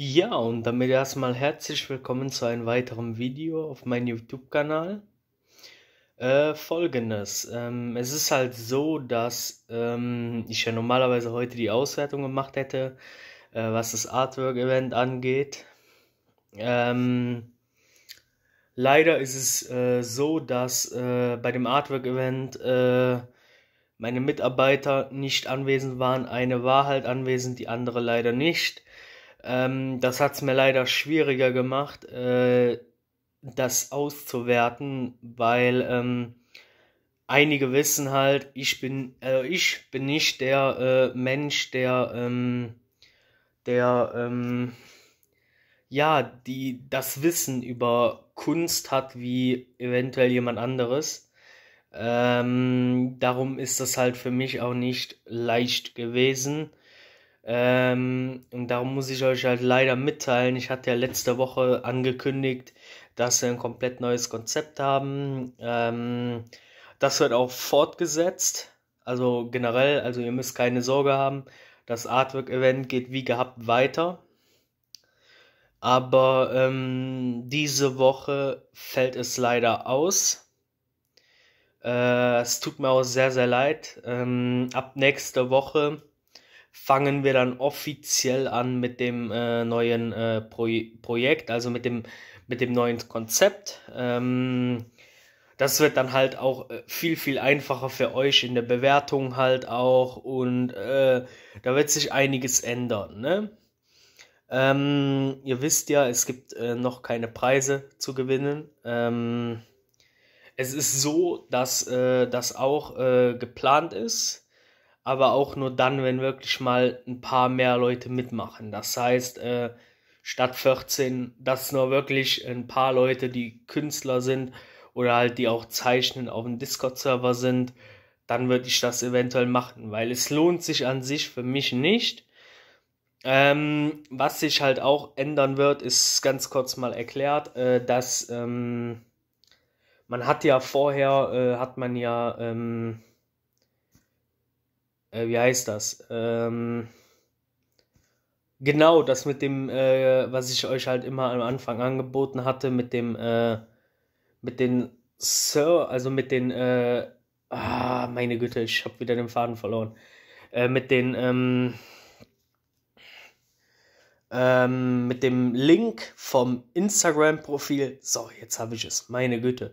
Ja, und damit erstmal herzlich willkommen zu einem weiteren Video auf meinem YouTube-Kanal. Äh, Folgendes, ähm, es ist halt so, dass ähm, ich ja normalerweise heute die Auswertung gemacht hätte, äh, was das Artwork-Event angeht. Ähm, leider ist es äh, so, dass äh, bei dem Artwork-Event äh, meine Mitarbeiter nicht anwesend waren. Eine war halt anwesend, die andere leider nicht. Ähm, das hat es mir leider schwieriger gemacht, äh, das auszuwerten, weil ähm, einige wissen halt, ich bin, äh, ich bin nicht der äh, Mensch, der, ähm, der, ähm, ja, die das Wissen über Kunst hat wie eventuell jemand anderes. Ähm, darum ist das halt für mich auch nicht leicht gewesen. Ähm, und darum muss ich euch halt leider mitteilen, ich hatte ja letzte Woche angekündigt, dass wir ein komplett neues Konzept haben. Ähm, das wird auch fortgesetzt. Also generell, also ihr müsst keine Sorge haben. Das Artwork-Event geht wie gehabt weiter. Aber ähm, diese Woche fällt es leider aus. Äh, es tut mir auch sehr, sehr leid. Ähm, ab nächster Woche fangen wir dann offiziell an mit dem äh, neuen äh, Pro Projekt, also mit dem, mit dem neuen Konzept. Ähm, das wird dann halt auch äh, viel, viel einfacher für euch in der Bewertung halt auch und äh, da wird sich einiges ändern. Ne? Ähm, ihr wisst ja, es gibt äh, noch keine Preise zu gewinnen. Ähm, es ist so, dass äh, das auch äh, geplant ist aber auch nur dann, wenn wirklich mal ein paar mehr Leute mitmachen. Das heißt, äh, statt 14, dass nur wirklich ein paar Leute, die Künstler sind oder halt die auch zeichnen, auf dem Discord-Server sind, dann würde ich das eventuell machen, weil es lohnt sich an sich für mich nicht. Ähm, was sich halt auch ändern wird, ist ganz kurz mal erklärt, äh, dass ähm, man hat ja vorher, äh, hat man ja ähm, äh, wie heißt das? Ähm, genau, das mit dem, äh, was ich euch halt immer am Anfang angeboten hatte, mit dem, äh, mit den Sir, also mit den, äh, ah, meine Güte, ich habe wieder den Faden verloren. Äh, mit den, ähm, ähm, mit dem Link vom Instagram-Profil. So, jetzt habe ich es. Meine Güte.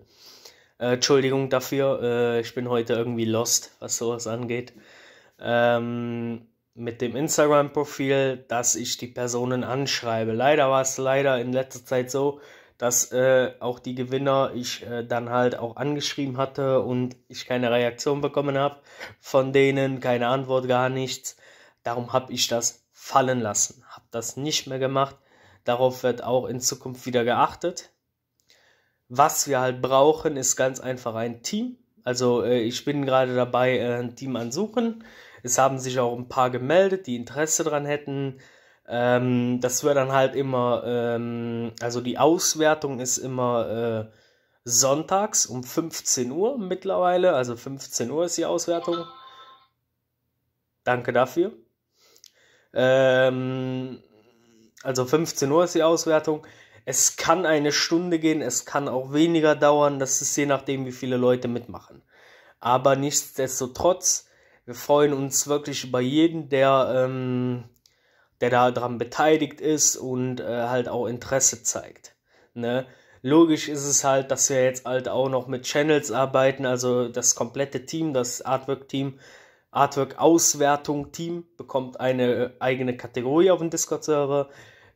Äh, Entschuldigung dafür. Äh, ich bin heute irgendwie lost, was sowas angeht ähm, mit dem Instagram-Profil, dass ich die Personen anschreibe. Leider war es leider in letzter Zeit so, dass äh, auch die Gewinner ich äh, dann halt auch angeschrieben hatte und ich keine Reaktion bekommen habe von denen, keine Antwort, gar nichts. Darum habe ich das fallen lassen, habe das nicht mehr gemacht. Darauf wird auch in Zukunft wieder geachtet. Was wir halt brauchen, ist ganz einfach ein Team also äh, ich bin gerade dabei, äh, ein Team ansuchen. Es haben sich auch ein paar gemeldet, die Interesse daran hätten. Ähm, das wird dann halt immer, ähm, also die Auswertung ist immer äh, sonntags um 15 Uhr mittlerweile. Also 15 Uhr ist die Auswertung. Danke dafür. Ähm, also 15 Uhr ist die Auswertung. Es kann eine Stunde gehen, es kann auch weniger dauern, das ist je nachdem, wie viele Leute mitmachen. Aber nichtsdestotrotz, wir freuen uns wirklich über jeden, der, ähm, der daran beteiligt ist und äh, halt auch Interesse zeigt. Ne? Logisch ist es halt, dass wir jetzt halt auch noch mit Channels arbeiten, also das komplette Team, das Artwork-Team, Artwork-Auswertung-Team bekommt eine eigene Kategorie auf dem Discord-Server.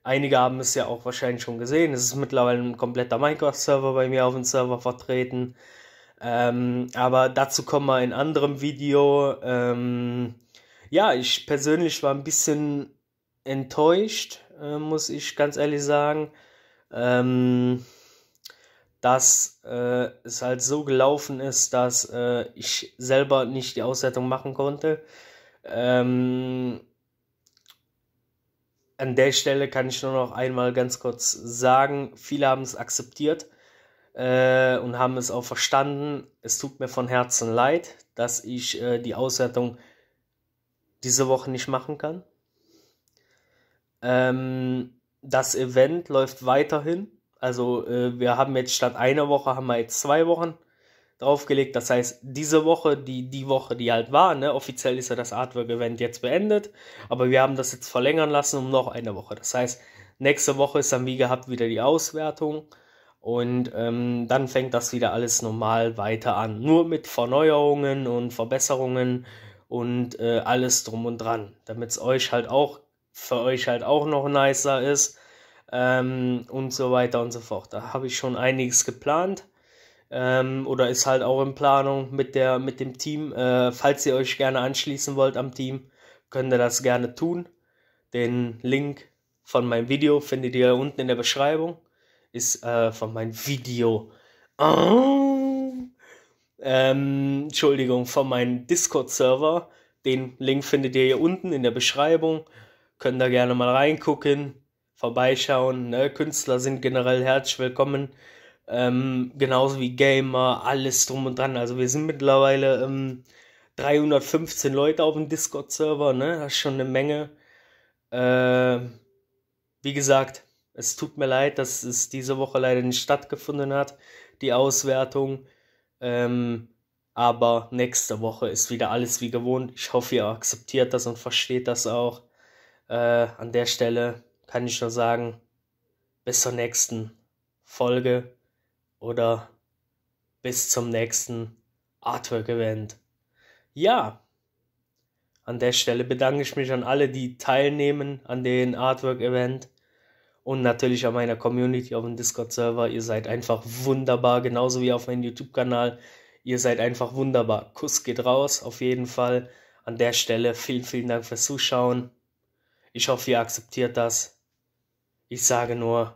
Einige haben es ja auch wahrscheinlich schon gesehen. Es ist mittlerweile ein kompletter Minecraft-Server bei mir auf dem Server vertreten. Ähm, aber dazu kommen wir in anderem Video. Ähm, ja, ich persönlich war ein bisschen enttäuscht, äh, muss ich ganz ehrlich sagen. Ähm, dass äh, es halt so gelaufen ist, dass äh, ich selber nicht die Aussetzung machen konnte. Ähm, an der Stelle kann ich nur noch einmal ganz kurz sagen, viele haben es akzeptiert äh, und haben es auch verstanden. Es tut mir von Herzen leid, dass ich äh, die Auswertung diese Woche nicht machen kann. Ähm, das Event läuft weiterhin. Also äh, wir haben jetzt statt einer Woche, haben wir jetzt zwei Wochen draufgelegt. Das heißt, diese Woche, die, die Woche, die halt war, ne, offiziell ist ja das Artwork-Event jetzt beendet, aber wir haben das jetzt verlängern lassen um noch eine Woche. Das heißt, nächste Woche ist dann wie gehabt wieder die Auswertung und ähm, dann fängt das wieder alles normal weiter an. Nur mit Verneuerungen und Verbesserungen und äh, alles drum und dran, damit es euch halt auch, für euch halt auch noch nicer ist. Ähm, und so weiter und so fort. Da habe ich schon einiges geplant ähm, oder ist halt auch in Planung mit, der, mit dem Team. Äh, falls ihr euch gerne anschließen wollt am Team, könnt ihr das gerne tun. Den Link von meinem Video findet ihr unten in der Beschreibung. Ist äh, von meinem Video. Oh. Ähm, Entschuldigung, von meinem Discord-Server. Den Link findet ihr hier unten in der Beschreibung. Könnt da gerne mal reingucken, vorbeischauen. Ne? Künstler sind generell herzlich willkommen ähm, genauso wie Gamer, alles drum und dran. Also wir sind mittlerweile ähm, 315 Leute auf dem Discord-Server, ne? Das ist schon eine Menge. Äh, wie gesagt, es tut mir leid, dass es diese Woche leider nicht stattgefunden hat, die Auswertung. Ähm, aber nächste Woche ist wieder alles wie gewohnt. Ich hoffe, ihr akzeptiert das und versteht das auch. Äh, an der Stelle kann ich nur sagen, bis zur nächsten Folge oder bis zum nächsten Artwork-Event. Ja, an der Stelle bedanke ich mich an alle, die teilnehmen an den Artwork-Event und natürlich an meiner Community auf dem Discord-Server. Ihr seid einfach wunderbar, genauso wie auf meinem YouTube-Kanal. Ihr seid einfach wunderbar. Kuss geht raus, auf jeden Fall. An der Stelle vielen, vielen Dank fürs Zuschauen. Ich hoffe, ihr akzeptiert das. Ich sage nur,